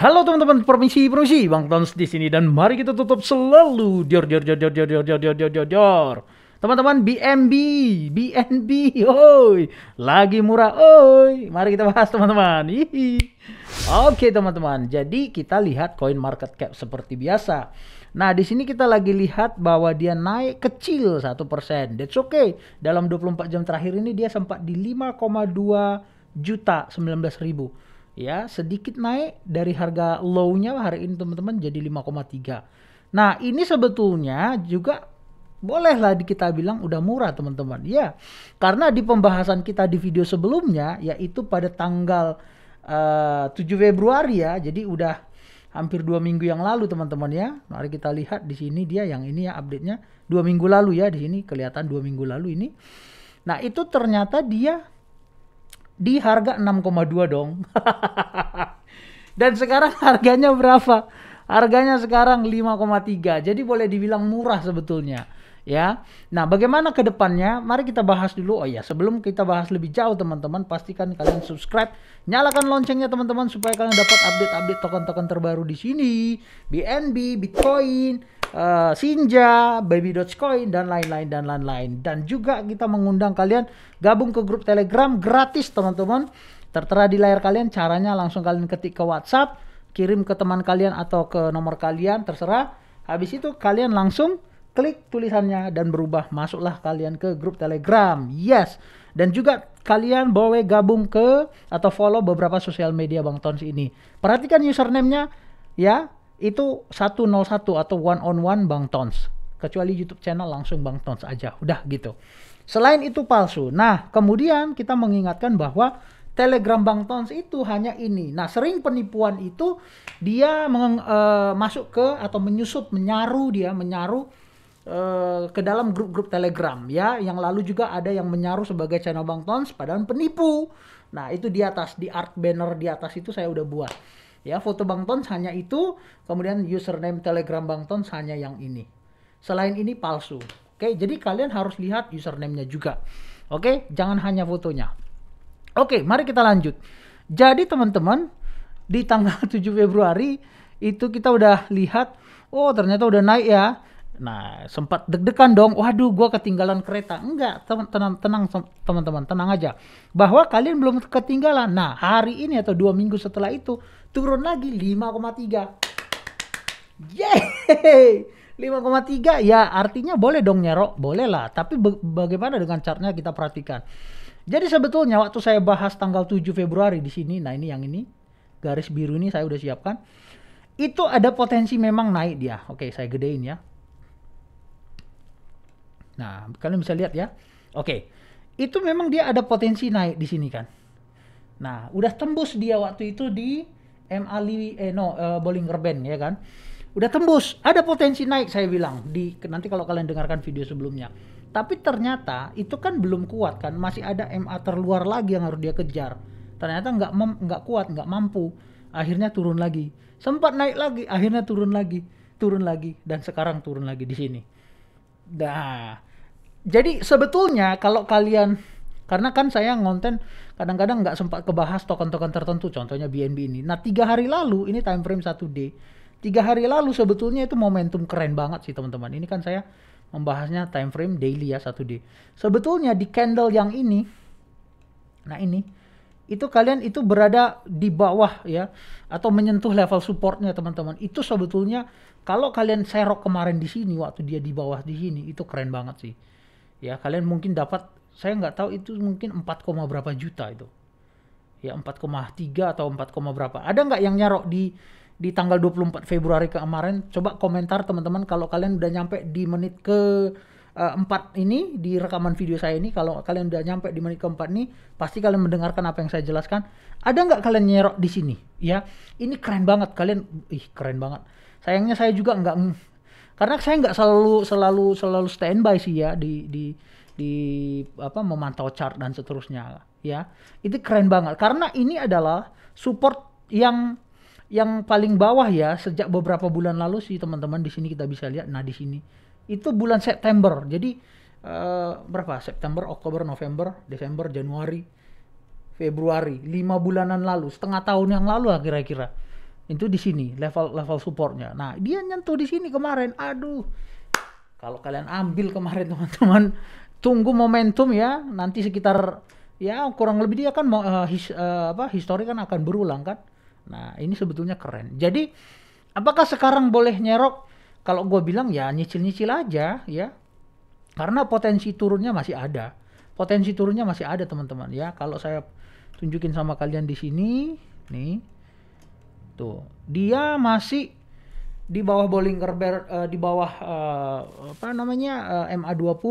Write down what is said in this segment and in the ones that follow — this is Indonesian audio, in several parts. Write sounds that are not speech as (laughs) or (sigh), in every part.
Halo teman-teman provinsi provinsi Bang Tons di sini dan mari kita tutup selalu dior dior dior dior dior dior dior dior dior dior dior teman-teman BNB BNB (laughs) oi lagi murah oi mari kita bahas teman-teman oke teman-teman jadi kita lihat koin market cap seperti biasa Nah, di sini kita lagi lihat bahwa dia naik kecil satu persen. That's okay. Dalam 24 jam terakhir ini dia sempat di 5,2 juta 19 ribu ya sedikit naik dari harga low-nya hari ini teman-teman jadi 5,3. Nah, ini sebetulnya juga bolehlah kita bilang udah murah teman-teman. Ya, karena di pembahasan kita di video sebelumnya yaitu pada tanggal eh, uh, 7 Februari ya. Jadi udah hampir dua minggu yang lalu teman-teman ya. Mari kita lihat di sini dia yang ini ya update-nya dua minggu lalu ya di sini kelihatan dua minggu lalu ini. Nah itu ternyata dia di harga 6,2 dong. (laughs) Dan sekarang harganya berapa? Harganya sekarang 5,3. Jadi boleh dibilang murah sebetulnya. Ya. Nah, bagaimana ke depannya? Mari kita bahas dulu. Oh ya, sebelum kita bahas lebih jauh teman-teman, pastikan kalian subscribe, nyalakan loncengnya teman-teman supaya kalian dapat update-update token-token terbaru di sini, BNB, Bitcoin, Eh, Sinja, Baby Dogecoin dan lain-lain dan lain-lain. Dan juga kita mengundang kalian gabung ke grup Telegram gratis teman-teman. Tertera di layar kalian caranya langsung kalian ketik ke WhatsApp, kirim ke teman kalian atau ke nomor kalian terserah. Habis itu kalian langsung klik tulisannya dan berubah masuklah kalian ke grup Telegram. Yes. Dan juga kalian boleh gabung ke atau follow beberapa sosial media Bang Tons ini. Perhatikan username-nya ya itu 101 atau one on one Bang Tons. Kecuali YouTube channel langsung Bang Tons aja. Udah gitu. Selain itu palsu. Nah, kemudian kita mengingatkan bahwa Telegram Bang Tons itu hanya ini. Nah, sering penipuan itu dia meng, uh, masuk ke atau menyusup, menyaru dia, menyaru uh, ke dalam grup-grup Telegram ya. Yang lalu juga ada yang menyaru sebagai channel Bang Tons padahal penipu. Nah, itu di atas di art banner di atas itu saya udah buat ya foto Bang Tons hanya itu kemudian username Telegram Bang Tons hanya yang ini selain ini palsu oke jadi kalian harus lihat username-nya juga oke jangan hanya fotonya oke mari kita lanjut jadi teman-teman di tanggal 7 (laughs) Februari itu kita udah lihat oh ternyata udah naik ya Nah, sempat deg-degan dong. Waduh, gua ketinggalan kereta. Enggak, teman tenang tenang teman-teman, tenang aja. Bahwa kalian belum ketinggalan. Nah, hari ini atau dua minggu setelah itu turun lagi 5,3. Yeay! 5,3 ya artinya boleh dong nyerok, boleh lah. Tapi bagaimana dengan chartnya kita perhatikan. Jadi sebetulnya waktu saya bahas tanggal 7 Februari di sini, nah ini yang ini, garis biru ini saya udah siapkan. Itu ada potensi memang naik dia. Oke, saya gedein ya. Nah, kalian bisa lihat ya. Oke, itu memang dia ada potensi naik di sini kan. Nah, udah tembus dia waktu itu di MA Ali eh no uh, eh, Bollinger Band ya kan udah tembus ada potensi naik saya bilang di nanti kalau kalian dengarkan video sebelumnya tapi ternyata itu kan belum kuat kan masih ada MA terluar lagi yang harus dia kejar ternyata nggak nggak kuat nggak mampu akhirnya turun lagi sempat naik lagi akhirnya turun lagi turun lagi dan sekarang turun lagi di sini dah, jadi sebetulnya kalau kalian karena kan saya ngonten kadang-kadang nggak sempat kebahas token-token tertentu contohnya BNB ini nah tiga hari lalu ini time frame 1D tiga hari lalu sebetulnya itu momentum keren banget sih teman-teman ini kan saya membahasnya time frame daily ya 1D sebetulnya di candle yang ini nah ini itu kalian itu berada di bawah ya atau menyentuh level supportnya teman-teman itu sebetulnya kalau kalian serok kemarin di sini waktu dia di bawah di sini itu keren banget sih ya kalian mungkin dapat saya nggak tahu itu mungkin 4, berapa juta itu ya 4,3 atau 4, berapa ada nggak yang nyarok di di tanggal 24 Februari kemarin coba komentar teman-teman kalau kalian udah nyampe di menit ke eh, empat 4 ini di rekaman video saya ini kalau kalian udah nyampe di menit ke keempat ini pasti kalian mendengarkan apa yang saya jelaskan ada nggak kalian nyerok di sini ya ini keren banget kalian ih keren banget sayangnya saya juga nggak karena saya nggak selalu selalu selalu standby sih ya di di di apa memantau chart dan seterusnya ya itu keren banget karena ini adalah support yang yang paling bawah ya sejak beberapa bulan lalu sih teman-teman di sini kita bisa lihat nah di sini itu bulan September jadi uh, berapa September Oktober November Desember Januari Februari lima bulanan lalu setengah tahun yang lalu kira-kira itu di sini level level supportnya nah dia nyentuh di sini kemarin aduh kalau kalian ambil kemarin (laughs) teman-teman tunggu momentum ya nanti sekitar ya kurang lebih dia kan uh, his, uh, apa histori kan akan berulang kan nah ini sebetulnya keren jadi apakah sekarang boleh nyerok kalau gue bilang ya nyicil nyicil aja ya karena potensi turunnya masih ada potensi turunnya masih ada teman-teman ya kalau saya tunjukin sama kalian di sini nih tuh dia masih di bawah Bollinger Bear uh, di bawah uh, apa namanya eh, uh, MA20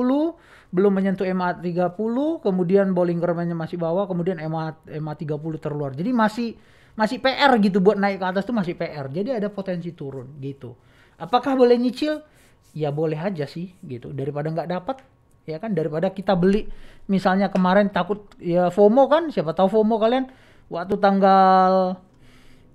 belum menyentuh MA30 kemudian bollinger bear-nya masih bawah kemudian MA MA30 terluar jadi masih masih PR gitu buat naik ke atas tuh masih PR jadi ada potensi turun gitu apakah boleh nyicil ya boleh aja sih gitu daripada nggak dapat ya kan daripada kita beli misalnya kemarin takut ya FOMO kan siapa tahu FOMO kalian waktu tanggal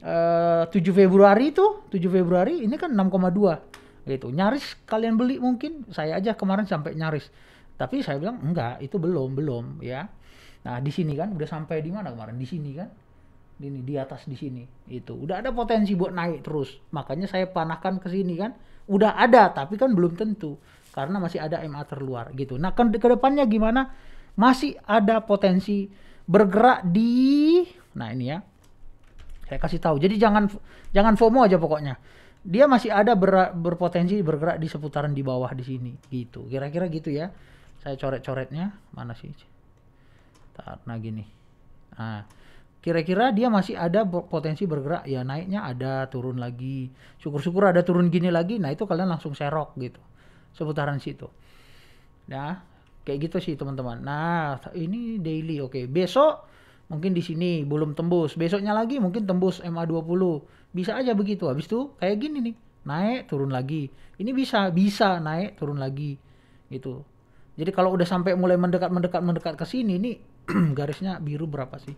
7 eh, Februari itu, 7 Februari ini kan 6,2 gitu. Nyaris kalian beli mungkin, saya aja kemarin sampai nyaris. Tapi saya bilang enggak, itu belum, belum ya. Nah, di sini kan udah sampai di mana kemarin? Di sini kan. Ini di atas di sini. Itu udah ada potensi buat naik terus. Makanya saya panahkan ke sini kan. Udah ada, tapi kan belum tentu karena masih ada MA terluar gitu. Nah, kan ke depannya gimana? Masih ada potensi bergerak di nah ini ya saya kasih tahu jadi jangan jangan FOMO aja pokoknya dia masih ada ber, berpotensi bergerak di seputaran di bawah di sini gitu kira-kira gitu ya saya coret-coretnya mana sih Tar, nah gini nah kira-kira dia masih ada potensi bergerak ya naiknya ada turun lagi syukur-syukur ada turun gini lagi nah itu kalian langsung serok gitu seputaran situ nah kayak gitu sih teman-teman nah ini daily oke okay. besok mungkin di sini belum tembus besoknya lagi mungkin tembus MA 20 bisa aja begitu habis itu kayak gini nih naik turun lagi ini bisa bisa naik turun lagi gitu jadi kalau udah sampai mulai mendekat mendekat mendekat ke sini nih (clears throat) garisnya biru berapa sih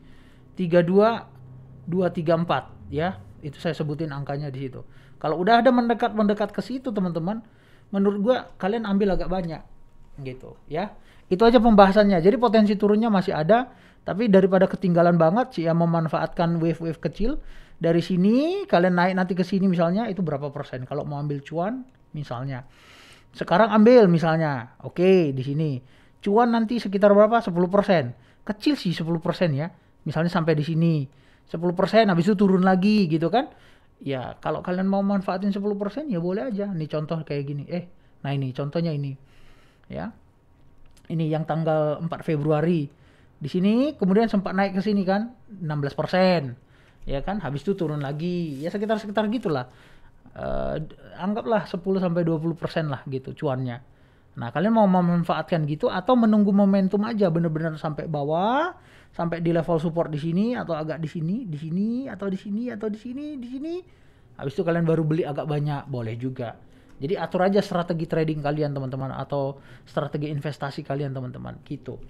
32 234 ya itu saya sebutin angkanya di situ kalau udah ada mendekat mendekat ke situ teman-teman menurut gua kalian ambil agak banyak gitu ya itu aja pembahasannya jadi potensi turunnya masih ada tapi daripada ketinggalan banget sih ya memanfaatkan wave-wave kecil dari sini kalian naik nanti ke sini misalnya itu berapa persen kalau mau ambil cuan misalnya. Sekarang ambil misalnya. Oke, di sini. Cuan nanti sekitar berapa? 10%. Kecil sih 10% ya. Misalnya sampai di sini. 10% habis itu turun lagi gitu kan. Ya, kalau kalian mau manfaatin 10% ya boleh aja. Ini contoh kayak gini. Eh, nah ini contohnya ini. Ya. Ini yang tanggal 4 Februari di sini kemudian sempat naik ke sini kan 16 persen ya kan habis itu turun lagi ya sekitar sekitar gitulah uh, anggaplah 10 sampai 20 persen lah gitu cuannya nah kalian mau memanfaatkan gitu atau menunggu momentum aja bener-bener sampai bawah sampai di level support di sini atau agak di sini di sini atau di sini atau di sini di sini habis itu kalian baru beli agak banyak boleh juga jadi atur aja strategi trading kalian teman-teman atau strategi investasi kalian teman-teman gitu.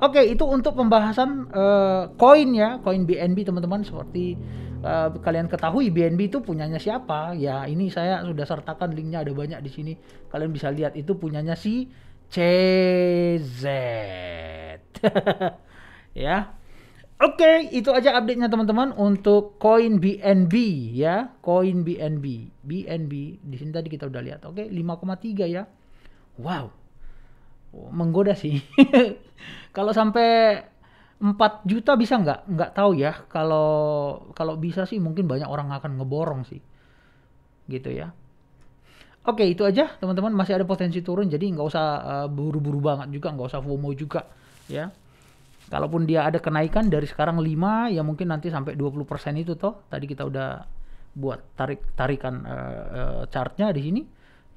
Oke, itu untuk pembahasan eh, koin uh, ya, koin BNB teman-teman seperti uh, kalian ketahui BNB itu punyanya siapa? Ya, ini saya sudah sertakan linknya ada banyak di sini. Kalian bisa lihat itu punyanya si CZ. (laughs) ya. Oke, okay, itu aja update-nya teman-teman untuk koin BNB ya, koin BNB. BNB di sini tadi kita udah lihat. Oke, okay, 5,3 ya. Wow. Menggoda sih. (laughs) kalau sampai 4 juta bisa nggak? Nggak tahu ya. Kalau kalau bisa sih mungkin banyak orang akan ngeborong sih. Gitu ya. Oke, okay, itu aja teman-teman masih ada potensi turun jadi nggak usah eh, buru-buru uh, banget juga, nggak usah FOMO juga ya kalaupun dia ada kenaikan dari sekarang 5 ya mungkin nanti sampai 20% itu toh tadi kita udah buat tarik tarikan uh, uh, chartnya di sini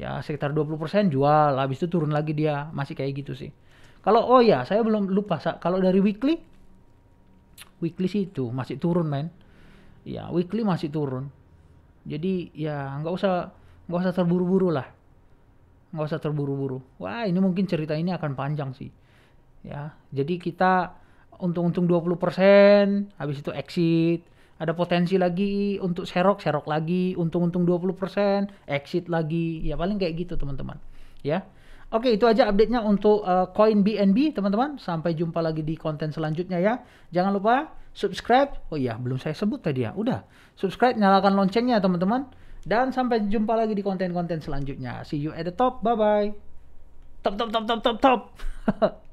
ya sekitar 20% jual habis itu turun lagi dia masih kayak gitu sih kalau oh ya saya belum lupa kalau dari weekly weekly sih itu masih turun men ya weekly masih turun jadi ya nggak usah nggak usah terburu-buru lah nggak usah terburu-buru wah ini mungkin cerita ini akan panjang sih ya jadi kita untung-untung 20%, habis itu exit, ada potensi lagi untuk serok, serok lagi, untung-untung 20%, exit lagi. Ya paling kayak gitu, teman-teman. Ya. Oke, itu aja update-nya untuk uh, Coin BNB, teman-teman. Sampai jumpa lagi di konten selanjutnya ya. Jangan lupa subscribe. Oh iya, belum saya sebut tadi ya. Udah. Subscribe, nyalakan loncengnya, teman-teman. Dan sampai jumpa lagi di konten-konten selanjutnya. See you at the top. Bye-bye. Top, top, top, top, top, top. (laughs)